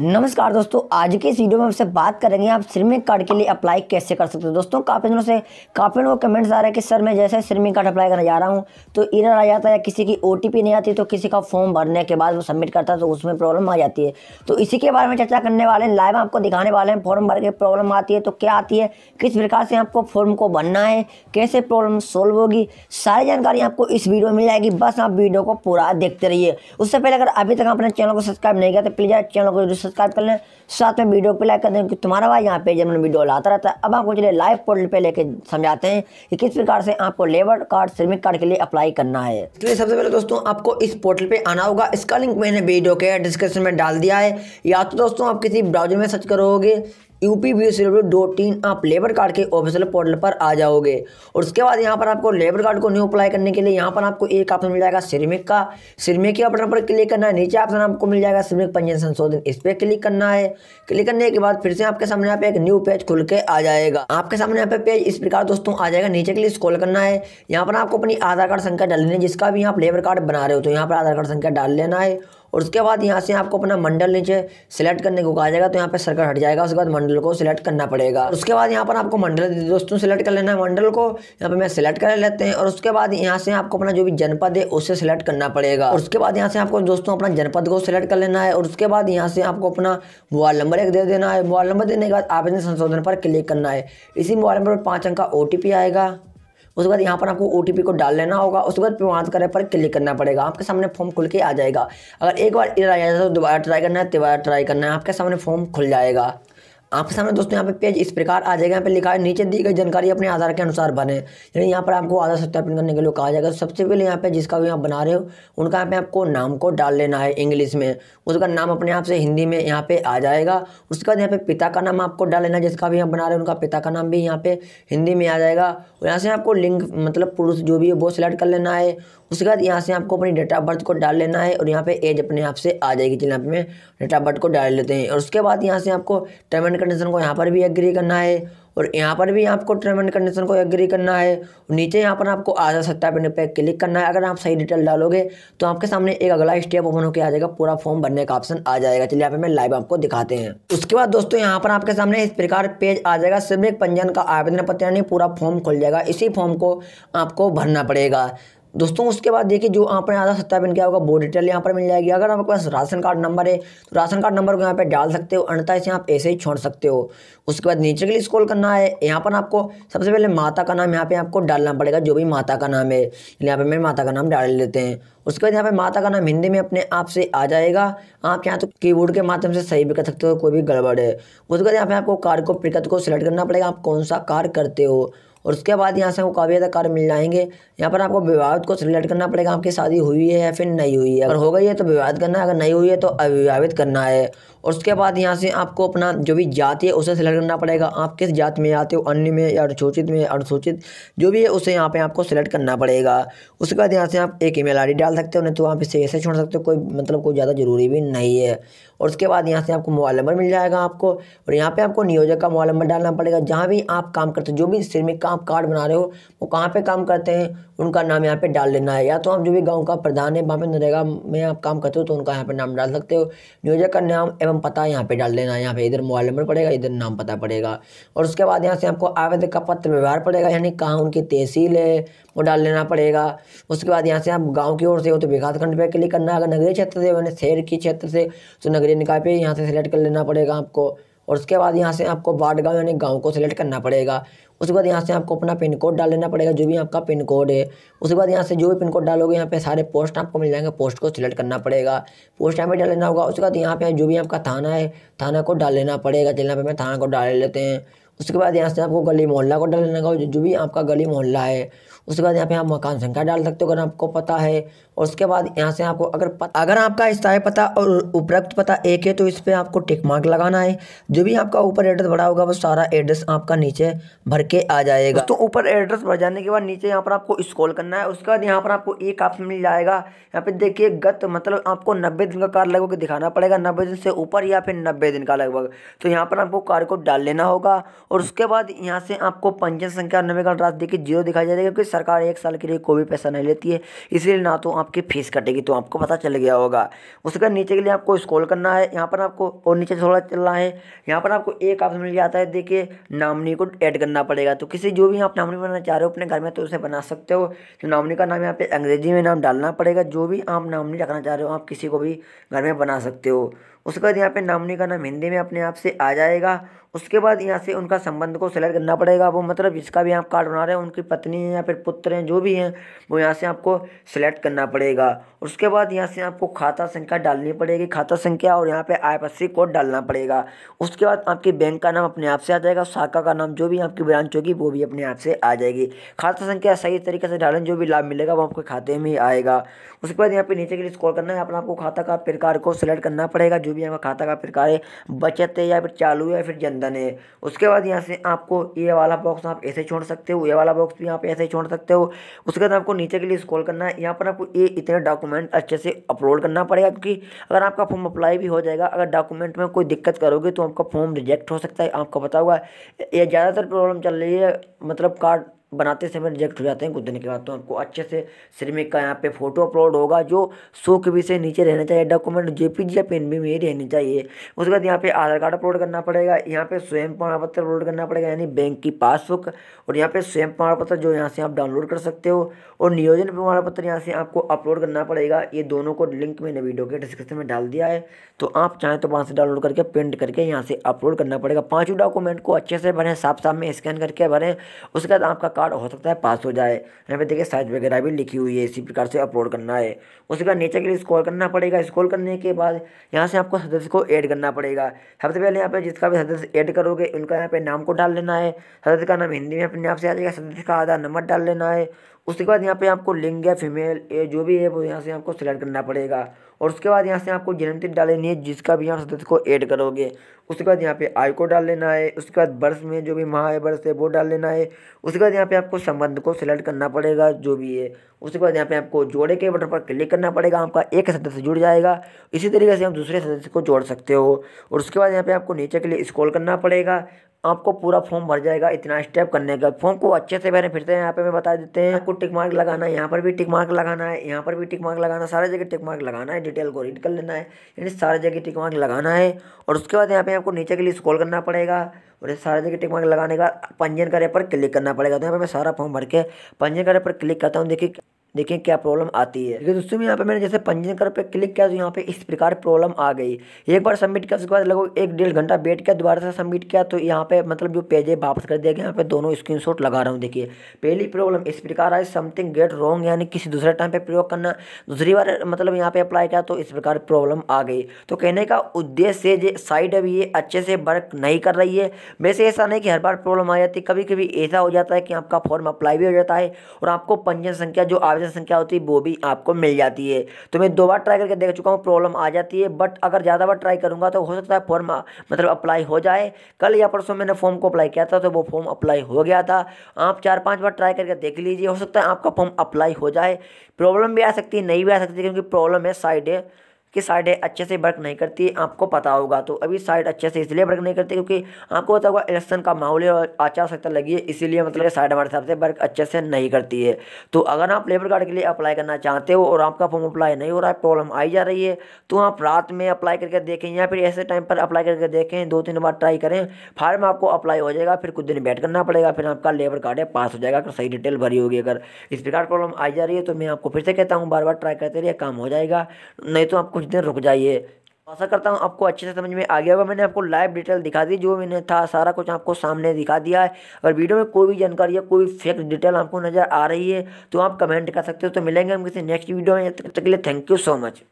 नमस्कार दोस्तों आज के इस वीडियो में आपसे बात करेंगे आप श्रमिक कार्ड के लिए अप्लाई कैसे कर सकते हो दोस्तों काफ़ी दिनों से काफ़ी लोगों कमेंट्स आ रहे हैं कि सर मैं जैसे श्रमिक कार्ड अप्लाई करने जा रहा हूँ तो इरर आ जाता है या किसी की ओ नहीं आती तो किसी का फॉर्म भरने के बाद वो सबमिट करता है तो उसमें प्रॉब्लम आ जाती है तो इसी के बारे में चर्चा करने वाले हैं लाइव आपको दिखाने वाले हैं फॉर्म भर के प्रॉब्लम आती है तो क्या आती है किस प्रकार से आपको फॉर्म को भरना है कैसे प्रॉब्लम सोल्व होगी सारी जानकारी आपको इस वीडियो में मिल जाएगी बस आप वीडियो को पूरा देखते रहिए उससे पहले अगर अभी तक आपने चैनल को सब्सक्राइब नहीं किया तो प्लीज़ चैनल को सब्सक्राइब कर लें साथ में वीडियो पे लाइक कर दें क्योंकि तुम्हारा भाई यहाँ पे जब वीडियो लाता रहता है अब आपको चलिए लाइव पोर्टल पे लेके समझाते हैं कि किस प्रकार से आपको लेबर कार्ड श्रमिक कार्ड के लिए अप्लाई करना है इसलिए सबसे पहले दोस्तों आपको इस पोर्टल पर आना होगा इसका लिंक मैंने वीडियो के डिस्क्रिप्शन में डाल दिया है या तो दोस्तों आप किसी ब्राउजर में सर्च करोगे U P B C W dot in आप लेबर कार्ड के ऑफिशियल पोर्टल पर आ जाओगे और उसके बाद यहाँ पर आपको लेबर कार्ड को न्यू अप्लाई करने के लिए यहाँ पर आपको एक ऑप्शन मिल जाएगा श्रमिक का श्रमिक के ऑप्शन पर क्लिक करना है नीचे ऑप्शन आपको मिल जाएगा श्रमिक पंजीयन संशोधन इस पर क्लिक करना है क्लिक करने के बाद फिर से आपके सामने यहाँ पे एक न्यू पेज खुल के आ जाएगा आपके सामने यहाँ पे पेज इस प्रकार दोस्तों आ जाएगा नीचे के लिए स्कॉल करना है यहाँ पर आपको अपनी आधार कार्ड संख्या डाल लेनी है जिसका भी आप लेबर कार्ड बना रहे हो तो यहाँ पर आधार कार्ड संख्या डाल लेना है और उसके बाद यहाँ से आपको अपना मंडल नीचे सेलेक्ट करने को कहा जाएगा तो यहाँ पर सर्कल हट जाएगा उसके बाद मंडल को सिलेक्ट करना पड़ेगा उसके बाद यहाँ पर आपको मंडल दोस्तों सेलेक्ट कर लेना है मंडल को यहाँ पर मैं सिलेक्ट कर लेते हैं और उसके बाद यहाँ से आपको अपना जो भी जनपद है उसे सिलेक्ट करना पड़ेगा और उसके बाद यहाँ से आपको दोस्तों अपना जनपद को सिलेक्ट कर लेना है और उसके बाद यहाँ से आपको अपना मोबाइल नंबर एक दे देना है मोबाइल नंबर देने के बाद आवेदन संशोधन पर क्लिक करना है इसी मोबाइल नंबर पर पाँच अंक का ओ आएगा उसके बाद यहाँ पर आपको ओ को डाल लेना होगा उसके बाद प्रमाणित करने पर क्लिक करना पड़ेगा आपके सामने फॉर्म खुल के आ जाएगा अगर एक बार इधर आ जाए तो दोबारा ट्राई करना है तिबारा ट्राई करना है आपके सामने फॉर्म खुल जाएगा आपके सामने दोस्तों यहाँ पे पेज इस प्रकार आ जाएगा यहाँ पे लिखा है नीचे दी गई जानकारी अपने आधार के अनुसार बने यानी यहाँ पर आपको आधार सत्यापन करने के लिए कहा जाएगा सबसे पहले यहाँ पे जिसका भी आप बना रहे हो उनका यहाँ पे आपको नाम को डाल लेना है इंग्लिश में उसका नाम अपने आप से हिंदी में यहाँ पे आ जाएगा उसके बाद यहाँ पे पिता का नाम आपको डाल लेना है जिसका भी आप बना रहे हो उनका पिता का नाम भी यहाँ पे हिंदी में आ जाएगा और यहाँ से आपको लिंक मतलब पुरुष जो भी है वो सिलेक्ट कर लेना है उसके बाद यहाँ से आपको अपनी डेट ऑफ बर्थ को डाल लेना है और यहाँ पे एज अपने आप से आ जाएगी जिन्हें डेट ऑफ बर्थ को डाल लेते हैं और उसके बाद यहाँ से आपको पेमेंट एंड कंडीशन को यहाँ पर भी एग्री करना है और यहाँ पर भी आपको टर्म एंड कंडीशन को एग्री करना है नीचे यहाँ पर आपको आधा सत्तावन पे क्लिक करना है अगर आप सही डिटेल डालोगे तो आपके सामने एक अगला स्टेप ओपन होकर आ जाएगा पूरा फॉर्म भरने का ऑप्शन आ जाएगा चलिए यहाँ पे मैं लाइव आपको दिखाते हैं उसके बाद दोस्तों यहाँ पर आपके सामने इस प्रकार पेज आ जाएगा सिर्फ एक पंजीयन का आवेदन पत्र यानी पूरा फॉर्म खुल जाएगा इसी फॉर्म को आपको भरना पड़ेगा दोस्तों उसके बाद देखिए जो आपने पर आधार सत्यापन क्या होगा वो डिटेल यहाँ पर मिल जाएगी अगर आपके पास राशन कार्ड नंबर है तो राशन कार्ड नंबर को यहाँ पे डाल सकते हो अन्यथा इसे आप ऐसे ही छोड़ सकते हो उसके बाद नीचे के लिए स्क्रॉल करना है यहाँ पर आपको सबसे पहले माता का नाम यहाँ पे आपको डालना पड़ेगा जो भी माता का नाम है यहाँ पर मेरे माता का नाम डाल लेते हैं उसके बाद यहाँ पर माता का नाम हिंदी में अपने आप से आ जाएगा आप यहाँ तो की के माध्यम से सही भी कर सकते हो कोई भी गड़बड़ है उसके बाद यहाँ पे आपको कार को प्रकत को सिलेक्ट करना पड़ेगा आप कौन सा कार करते हो और उसके बाद यहाँ से आपको काबिलियत कार्ड मिल जाएंगे यहाँ पर आपको विवाहित को सिलेक्ट करना पड़ेगा आपकी शादी हुई है या फिर नहीं हुई है अगर हो गई है तो विवाहित करना है अगर नहीं हुई है तो अविवाहित करना है और उसके बाद यहाँ से आपको अपना जो भी जाति है उसे सिलेक्ट करना पड़ेगा आप किस जात में आते हो अन्य में या अनुसूचित में अनुसूचित जो भी है उसे यहाँ पे आपको सिलेक्ट करना पड़ेगा उसके बाद यहाँ से आप एक ईमेल आईडी डाल सकते हो नहीं तो आप इसे ऐसे छोड़ सकते हो कोई मतलब कोई ज़्यादा ज़रूरी भी नहीं है और उसके बाद यहाँ से आपको मोबाइल नंबर मिल जाएगा आपको और यहाँ पर आपको नियोजक का मोबाइल नंबर डालना पड़ेगा जहाँ भी आप काम करते हो जो भी सिर में काम आप कार्ड बना रहे हो वो कहाँ पे काम करते हैं उनका नाम यहाँ पे डाल लेना है या तो आप जो भी गांव का प्रधान है वहाँ पे नरेगा में आप काम करते हो तो उनका यहाँ पे नाम डाल सकते हो नियोजक का नाम एवं पता यहाँ पे डाल लेना है यहाँ पे इधर मोबाइल नंबर पड़ेगा इधर नाम पता पड़ेगा और उसके बाद यहाँ से आपको आवेदक का पत्र व्यवहार पड़ेगा यानी कहाँ उनकी तहसील है वो डाल लेना पड़ेगा उसके बाद यहाँ से आप गाँव की ओर से हो तो विकासखंड पर क्लिक करना अगर नगरीय क्षेत्र से शहर की क्षेत्र से तो नगरीय निकाय पर यहाँ से सिलेक्ट कर लेना पड़ेगा आपको और उसके बाद यहाँ से आपको वार्ड गाँव यानी गाँव को सिलेक्ट करना पड़ेगा उसके बाद यहाँ से आपको अपना पिन कोड डाल लेना पड़ेगा जो भी आपका पिन कोड है उसके बाद यहाँ से जो भी पिन कोड डालोगे यहाँ पे सारे पोस्ट आपको मिल जाएंगे पोस्ट को सिलेक्ट करना पड़ेगा पोस्ट यहाँ पे डाल लेना होगा उसके बाद यहाँ पे जो भी आपका थाना है थाना को डाल लेना पड़ेगा चलना पे मैं थाना को डाल लेते हैं उसके बाद यहाँ से आपको गली मोहल्ला को डाल लेना होगा जो भी आपका गली मोहल्ला है उसके बाद यहाँ पे आप मकान संख्या डाल सकते हो अगर आपको पता है और उसके बाद यहाँ से आपको अगर पत, अगर आपका स्थायी पता और उपरक्त पता एक है तो इस पर आपको टिक मार्क लगाना है जो भी आपका ऊपर एड्रेस भरा होगा वो सारा एड्रेस आपका नीचे भर के आ जाएगा तो ऊपर एड्रेस भर जाने के बाद नीचे यहाँ पर आपको स्कॉल करना है उसके बाद यहाँ पर आपको एक ऑप्शन मिल जाएगा यहाँ पे देखिए गत मतलब आपको नब्बे दिन का कार्ड लगभग दिखाना पड़ेगा नब्बे दिन से ऊपर या फिर नब्बे दिन का लगभग तो यहाँ पर आपको कार्ड को डाल लेना होगा और उसके बाद यहाँ से आपको पंचायत संख्या नब्बे का ड्राफ्ट देखिए जीरो दिखाई जाएगा क्योंकि सरकार एक साल के लिए कोई भी पैसा नहीं लेती है इसलिए ना तो आप आपकी फ़ीस कटेगी तो आपको पता चल गया होगा उसके बाद नीचे के लिए आपको स्क्रॉल करना है यहाँ पर आपको और नीचे थोड़ा चलना है यहाँ पर आपको एक ऑप्शन मिल जाता है देखिए नामनी को ऐड करना पड़ेगा तो किसी जो भी आप नामनी बनाना चाह रहे हो अपने घर में तो उसे बना सकते हो तो नामनी का नाम यहाँ पे अंग्रेजी में नाम डालना पड़ेगा जो भी आप नामनी रखना चाह रहे हो आप किसी को भी घर में बना सकते हो उसके बाद यहाँ पे नामनी का नाम हिंदी में अपने आप से आ जाएगा उसके बाद यहाँ से उनका संबंध को सिलेक्ट करना पड़ेगा वो मतलब जिसका भी आप कार्ड बना रहे हैं उनकी पत्नी है या फिर पुत्र हैं जो भी हैं वो यहाँ से आपको सिलेक्ट करना पड़ेगा उसके बाद यहाँ से आपको खाता संख्या डालनी पड़ेगी खाता संख्या और यहाँ पे आई कोड डालना पड़ेगा उसके बाद आपके बैंक का नाम अपने आप से आ जाएगा शाखा का नाम जो भी आपकी ब्रांच होगी वो भी अपने आप से आ जाएगी खाता संख्या सही तरीके से डालें जो भी लाभ मिलेगा वो आपके खाते में ही आएगा उसके बाद यहाँ पे नीचे के लिए स्कोर करना है अपना आपको खाता का प्रकार को सिलेक्ट करना पड़ेगा जो भी आपका खाता का प्रकार है बचत है या फिर चालू है या फिर जनधन है उसके बाद यहाँ से आपको ये वाला बॉक्स आप ऐसे छोड़ सकते हो ये वाला बॉक्स भी आप ऐसे छोड़ सकते हो उसके बाद आपको नीचे के लिए स्कॉल करना है यहाँ पर आपको ये इतने डॉक्यूमेंट अच्छे से अपलोड करना पड़ेगा क्योंकि अगर आपका फॉर्म अप्लाई भी हो जाएगा अगर डॉक्यूमेंट में कोई दिक्कत करोगे तो आपका फॉर्म रिजेक्ट हो सकता है आपको पता हुआ ये ज़्यादातर प्रॉब्लम चल रही है मतलब कार्ड बनाते समय रिजेक्ट हो जाते हैं कुछ दिन के बाद तो आपको अच्छे से श्रमिक का यहाँ पे फोटो अपलोड होगा जो सो के से नीचे रहना चाहिए डॉक्यूमेंट जेपीजी या पेन में ही रहनी चाहिए उसके बाद यहाँ पे आधार कार्ड अपलोड करना पड़ेगा यहाँ पे स्वयं प्रमाण पत्र अपलोड करना पड़ेगा यानी बैंक की पासबुक और यहाँ पर स्वयं प्रमाण पत्र जो यहाँ से आप डाउनलोड कर सकते हो और नियोजन प्रमाण पत्र यहाँ से आपको अपलोड करना पड़ेगा ये दोनों को लिंक मैंने वीडियो के डिस्क्रिप्शन में डाल दिया है तो आप चाहें तो वहाँ से डाउनलोड करके प्रिंट करके यहाँ से अपलोड करना पड़ेगा पाँचों डॉक्यूमेंट को अच्छे से भरें साफ साफ में स्कैन करके भरें उसके बाद आपका कार्ड हो सकता है पास हो जाए यहाँ पे देखिए साइज वगैरह भी लिखी हुई है इसी प्रकार से अपलोड करना है उसके बाद नीचे के लिए स्क्रॉल करना पड़ेगा स्क्रॉल करने के बाद यहाँ से आपको सदस्य को ऐड करना पड़ेगा सबसे पहले यहाँ पे जिसका भी सदस्य ऐड करोगे उनका यहाँ पे नाम को डाल लेना है सदस्य का नाम हिंदी में अपने आप से आ जाएगा सदस्य का आधार नंबर डाल लेना है उसके बाद यहाँ पे आपको लिंग है फीमेल ए जो भी है वो यहाँ से आपको सिलेक्ट करना पड़ेगा और उसके बाद यहाँ से आपको जेनेटिक डाल लेनी है जिसका भी यहाँ सदस्य को ऐड करोगे उसके बाद यहाँ पे आय को डाल लेना है उसके बाद वर्ष में जो भी माह है वर्ष है वो डाल लेना है उसके बाद यहाँ पे आपको संबंध को सिलेक्ट करना पड़ेगा जो भी है उसके बाद यहाँ पे आपको जोड़े के बटन पर क्लिक करना पड़ेगा आपका एक सदस्य जुड़ जाएगा इसी तरीके से आप दूसरे सदस्य को जोड़ सकते हो और उसके बाद यहाँ पे आपको नीचे के लिए स्क्रॉल करना पड़ेगा आपको पूरा फॉर्म भर जाएगा इतना स्टेप करने का फॉर्म को अच्छे से मैंने फिरते हैं यहाँ पे मैं बता देते हैं आपको टिक मार्क लगाना है यहाँ पर भी टिक मार्क लगाना है यहाँ पर भी टिक मार्क लगाना है सारे जगह टिक मार्क लगाना है डिटेल को रीड कर लेना है यानी सारे जगह टिक मार्क लगाना है और उसके बाद यहाँ पे आपको नीचे के लिए स्कॉल करना पड़ेगा और सारे जगह टिक मार्क लगाने का पंजीयन करे पर क्लिक करना पड़ेगा तो यहाँ पर मैं सारा फॉर्म भर के पंजीयन करे पर क्लिक करता हूँ देखिए देखें क्या प्रॉब्लम आती है देखिए दोस्तों यहाँ पे मैंने जैसे पंजीकरण पे क्लिक किया तो यहाँ पे इस प्रकार प्रॉब्लम आ गई एक बार सबमिट किया उसके बाद लगभग एक डेढ़ घंटा वेट किया दोबारा से सबमिट किया तो यहाँ पे मतलब जो पेज है वापस कर दिया गया यहाँ पे दोनों स्क्रीन लगा रहा हूँ देखिए पहली प्रॉब्लम इस प्रकार आई समथिंग गेट रॉन्ग यानी किसी दूसरे टाइम पर प्रयोग करना दूसरी बार मतलब यहाँ पे अप्लाई किया तो इस प्रकार प्रॉब्लम आ गई तो कहने का उद्देश्य जो साइट अभी ये अच्छे से वर्क नहीं कर रही है वैसे ऐसा नहीं कि हर बार प्रॉब्लम आ जाती कभी कभी ऐसा हो जाता है कि आपका फॉर्म अप्लाई भी हो जाता है और आपको पंजीयन संख्या जो आवेदन जनरेशन संख्या होती है वो भी आपको मिल जाती है तो मैं दो बार ट्राई करके देख चुका हूँ प्रॉब्लम आ जाती है बट अगर ज़्यादा बार ट्राई करूँगा तो हो सकता है फॉर्म मतलब अप्लाई हो जाए कल या परसों मैंने फॉर्म को अप्लाई किया था तो वो फॉर्म अप्लाई हो गया था आप चार पाँच बार ट्राई करके देख लीजिए हो सकता है आपका फॉर्म अप्लाई हो जाए प्रॉब्लम भी आ सकती है नहीं भी आ सकती क्योंकि प्रॉब्लम है साइड है कि साइडें अच्छे से वर्क नहीं करती आपको पता होगा तो अभी साइड अच्छे से इसलिए वर्क नहीं करती क्योंकि आपको पता होगा इलेक्शन का माहौल है और आचार संहिता लगी है इसीलिए मतलब साइड हमारे हिसाब से वर्क अच्छे से नहीं करती है तो अगर आप लेबर कार्ड के लिए अप्लाई करना चाहते हो और आपका फॉर्म अप्लाई नहीं हो रहा है प्रॉब्लम आई जा रही है तो आप रात में अप्लाई करके देखें या फिर ऐसे टाइम पर अप्लाई करके देखें दो तीन बार ट्राई करें फार्म आपको अप्लाई हो जाएगा फिर कुछ दिन वेट करना पड़ेगा फिर आपका लेबर कार्ड पास हो जाएगा अगर सही डिटेल भरी होगी अगर इस प्रकार प्रॉब्लम आई जा रही है तो मैं आपको फिर से कहता हूँ बार बार ट्राई करते रहिए काम हो जाएगा नहीं तो आपको कुछ दिन रुक जाइए आशा करता हूँ आपको अच्छे से समझ में आ गया होगा मैंने आपको लाइव डिटेल दिखा दी जो मैंने था सारा कुछ आपको सामने दिखा दिया है और वीडियो में कोई भी जानकारी या कोई फेक डिटेल आपको नज़र आ रही है तो आप कमेंट कर सकते हो तो मिलेंगे हम किसी नेक्स्ट वीडियो में तक के लिए थैंक यू सो मच